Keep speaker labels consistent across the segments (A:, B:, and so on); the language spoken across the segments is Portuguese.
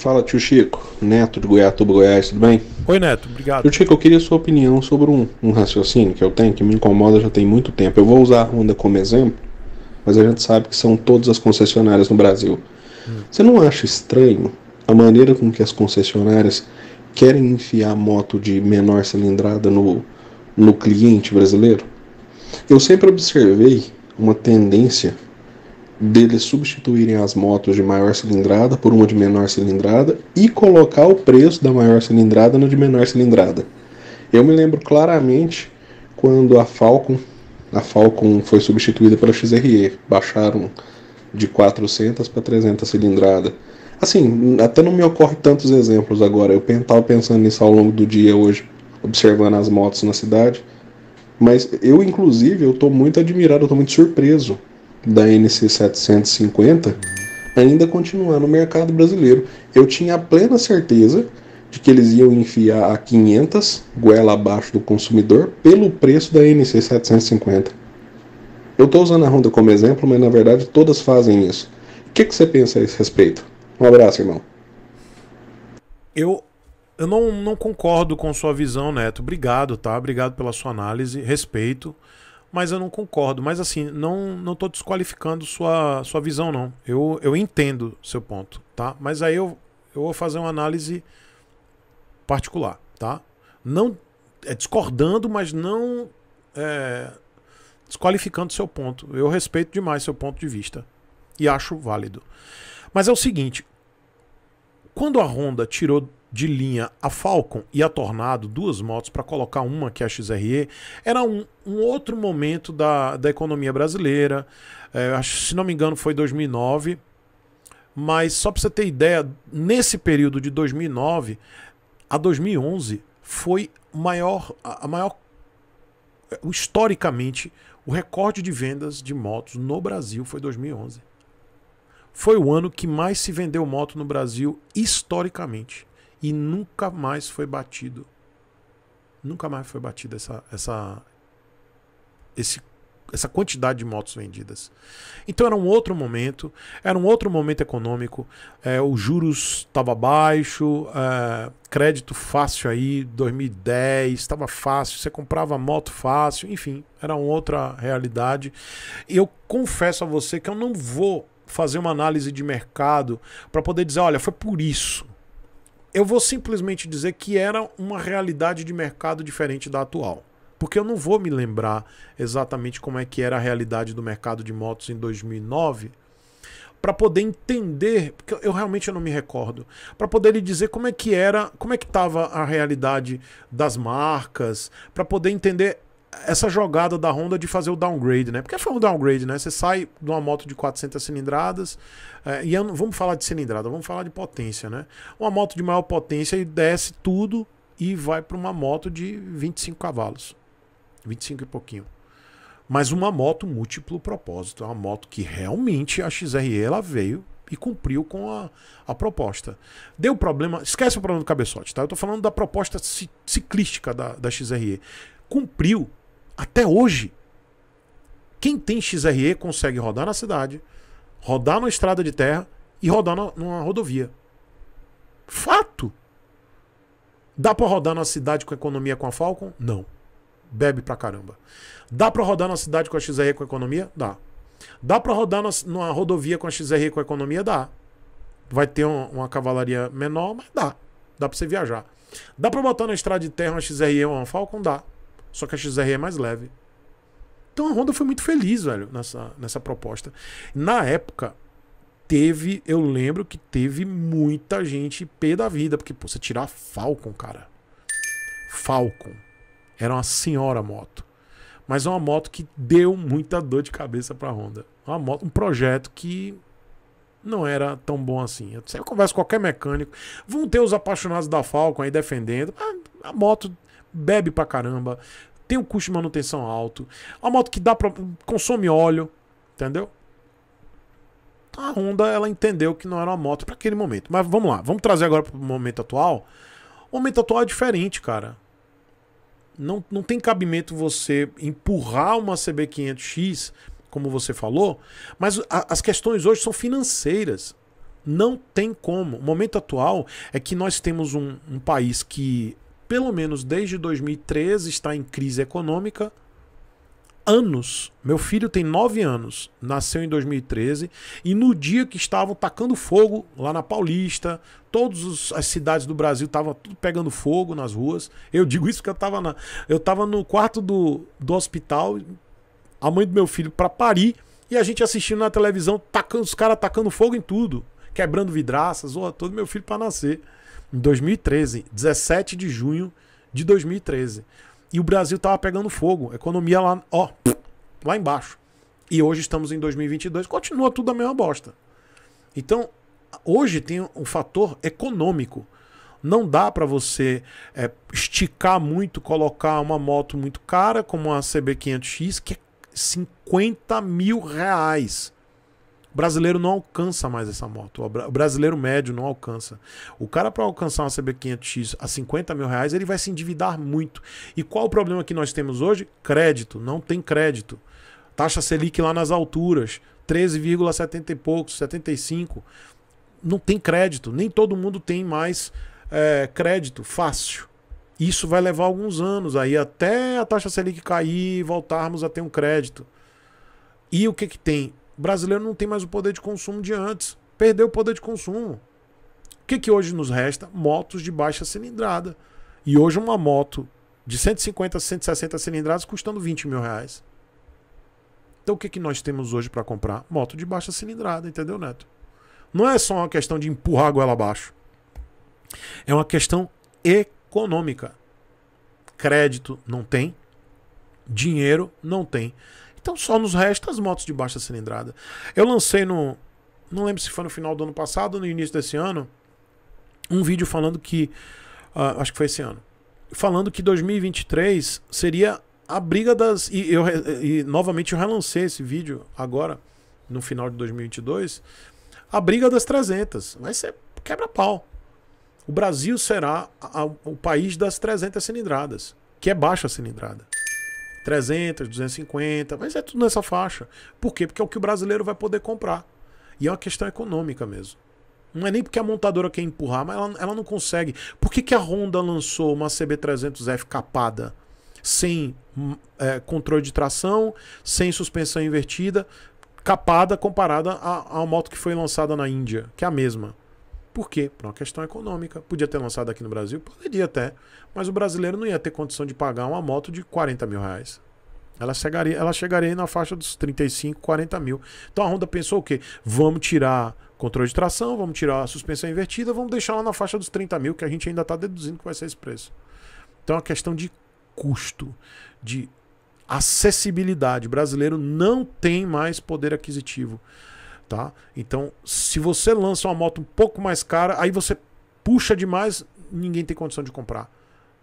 A: Fala, tio Chico, neto de Goiatuba, Goiás, tudo bem? Oi, neto, obrigado. Tio Chico, eu queria sua opinião sobre um, um raciocínio que eu tenho que me incomoda já tem muito tempo. Eu vou usar a Honda como exemplo, mas a gente sabe que são todas as concessionárias no Brasil. Hum. Você não acha estranho a maneira com que as concessionárias querem enfiar moto de menor cilindrada no, no cliente brasileiro? Eu sempre observei uma tendência deles substituírem as motos de maior cilindrada por uma de menor cilindrada e colocar o preço da maior cilindrada na de menor cilindrada. Eu me lembro claramente quando a Falcon, a Falcon foi substituída pela XRE, baixaram de 400 para 300 cilindrada. Assim, até não me ocorre tantos exemplos agora. Eu estava pensando nisso ao longo do dia hoje, observando as motos na cidade. Mas eu, inclusive, eu estou muito admirado, estou muito surpreso da NC750 ainda continuar no mercado brasileiro. Eu tinha plena certeza de que eles iam enfiar a 500 goela abaixo do consumidor pelo preço da NC750. Eu estou usando a Honda como exemplo, mas na verdade todas fazem isso. O que, que você pensa a esse respeito? Um abraço, irmão.
B: Eu, eu não, não concordo com sua visão, Neto. Obrigado, tá? Obrigado pela sua análise. Respeito mas eu não concordo. Mas assim, não não tô desqualificando sua, sua visão, não. Eu, eu entendo seu ponto, tá? Mas aí eu, eu vou fazer uma análise particular, tá? Não é discordando, mas não é, desqualificando seu ponto. Eu respeito demais seu ponto de vista e acho válido. Mas é o seguinte, quando a Honda tirou de linha a Falcon e a Tornado, duas motos, para colocar uma que é a XRE, era um, um outro momento da, da economia brasileira. É, acho, se não me engano, foi 2009. Mas só para você ter ideia, nesse período de 2009 a 2011, foi maior, a maior é, historicamente o recorde de vendas de motos no Brasil foi 2011. Foi o ano que mais se vendeu moto no Brasil historicamente e nunca mais foi batido. Nunca mais foi batida essa, essa, esse, essa quantidade de motos vendidas. Então era um outro momento, era um outro momento econômico. É, os juros estava baixo, é, crédito fácil aí, 2010 estava fácil, você comprava moto fácil, enfim, era uma outra realidade. E eu confesso a você que eu não vou fazer uma análise de mercado para poder dizer, olha, foi por isso eu vou simplesmente dizer que era uma realidade de mercado diferente da atual. Porque eu não vou me lembrar exatamente como é que era a realidade do mercado de motos em 2009 para poder entender, porque eu realmente eu não me recordo, para poder lhe dizer como é que era, como é que estava a realidade das marcas, para poder entender essa jogada da Honda de fazer o downgrade, né? Porque foi um downgrade, né? Você sai de uma moto de 400 cilindradas, é, e vamos falar de cilindrada, vamos falar de potência, né? Uma moto de maior potência e desce tudo e vai para uma moto de 25 cavalos. 25 e pouquinho. Mas uma moto múltiplo propósito, é uma moto que realmente a XRE ela veio e cumpriu com a, a proposta. Deu problema, esquece o problema do cabeçote, tá? Eu tô falando da proposta ciclística da, da XRE. Cumpriu até hoje, quem tem XRE consegue rodar na cidade, rodar numa estrada de terra e rodar na, numa rodovia. Fato! Dá para rodar na cidade com economia com a Falcon? Não. Bebe pra caramba. Dá para rodar na cidade com a XRE com a economia? Dá. Dá para rodar na, numa rodovia com a XRE com a economia? Dá. Vai ter um, uma cavalaria menor, mas dá. Dá para você viajar. Dá para botar na estrada de terra uma XRE ou uma Falcon? Dá. Só que a XR é mais leve. Então a Honda foi muito feliz, velho, nessa, nessa proposta. Na época, teve, eu lembro que teve muita gente pé da vida, porque pô, você tirar a Falcon, cara. Falcon. Era uma senhora moto. Mas uma moto que deu muita dor de cabeça pra Honda. Uma moto, um projeto que não era tão bom assim. Eu sempre converso com qualquer mecânico. Vão ter os apaixonados da Falcon aí defendendo. Ah, a moto bebe pra caramba, tem um custo de manutenção alto, é uma moto que dá pra, consome óleo, entendeu? A Honda ela entendeu que não era uma moto para aquele momento. Mas vamos lá, vamos trazer agora para o momento atual. O momento atual é diferente, cara. Não, não tem cabimento você empurrar uma CB500X, como você falou, mas a, as questões hoje são financeiras. Não tem como. O momento atual é que nós temos um, um país que pelo menos desde 2013 está em crise econômica. Anos. Meu filho tem 9 anos, nasceu em 2013, e no dia que estavam tacando fogo lá na Paulista, todas as cidades do Brasil estavam tudo pegando fogo nas ruas. Eu digo isso porque eu estava na, eu estava no quarto do, do hospital, a mãe do meu filho para Paris e a gente assistindo na televisão, tacando, os caras tacando fogo em tudo, quebrando vidraças, ou todo meu filho para nascer em 2013, 17 de junho de 2013. E o Brasil estava pegando fogo, economia lá, ó, lá embaixo. E hoje estamos em 2022, continua tudo a mesma bosta. Então, hoje tem um fator econômico. Não dá para você é, esticar muito, colocar uma moto muito cara, como a CB500X, que é 50 mil reais. O brasileiro não alcança mais essa moto. O brasileiro médio não alcança. O cara, para alcançar uma CB500X a 50 mil reais, ele vai se endividar muito. E qual o problema que nós temos hoje? Crédito. Não tem crédito. Taxa Selic lá nas alturas. 13,70 e poucos, 75. Não tem crédito. Nem todo mundo tem mais é, crédito fácil. Isso vai levar alguns anos aí até a taxa Selic cair e voltarmos a ter um crédito. E o que, que tem? O brasileiro não tem mais o poder de consumo de antes. Perdeu o poder de consumo. O que, que hoje nos resta? Motos de baixa cilindrada. E hoje uma moto de 150 160 cilindradas custando 20 mil reais. Então o que, que nós temos hoje para comprar? Moto de baixa cilindrada, entendeu, Neto? Não é só uma questão de empurrar a goela abaixo. É uma questão econômica. Crédito não tem, dinheiro não tem. Então só nos resta as motos de baixa cilindrada. Eu lancei no. Não lembro se foi no final do ano passado ou no início desse ano. Um vídeo falando que. Uh, acho que foi esse ano. Falando que 2023 seria a briga das. E, eu, e novamente eu relancei esse vídeo agora, no final de 2022. A briga das 300. Vai ser quebra-pau. O Brasil será a, a, o país das 300 cilindradas, que é baixa cilindrada. 300, 250, mas é tudo nessa faixa. Por quê? Porque é o que o brasileiro vai poder comprar. E é uma questão econômica mesmo. Não é nem porque a montadora quer empurrar, mas ela, ela não consegue. Por que, que a Honda lançou uma CB300F capada? Sem hum, é, controle de tração, sem suspensão invertida, capada comparada à, à moto que foi lançada na Índia, que é a mesma. Por quê? Por uma questão econômica. Podia ter lançado aqui no Brasil? Poderia até. Mas o brasileiro não ia ter condição de pagar uma moto de 40 mil reais. Ela chegaria, ela chegaria na faixa dos 35, 40 mil. Então a Honda pensou o quê? Vamos tirar controle de tração, vamos tirar a suspensão invertida, vamos deixar lá na faixa dos 30 mil, que a gente ainda está deduzindo que vai ser esse preço. Então é uma questão de custo, de acessibilidade. O brasileiro não tem mais poder aquisitivo. Tá? Então, se você lança uma moto um pouco mais cara, aí você puxa demais, ninguém tem condição de comprar.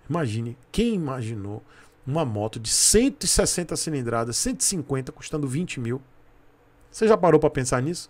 B: Imagine, quem imaginou uma moto de 160 cilindradas, 150, custando 20 mil? Você já parou para pensar nisso?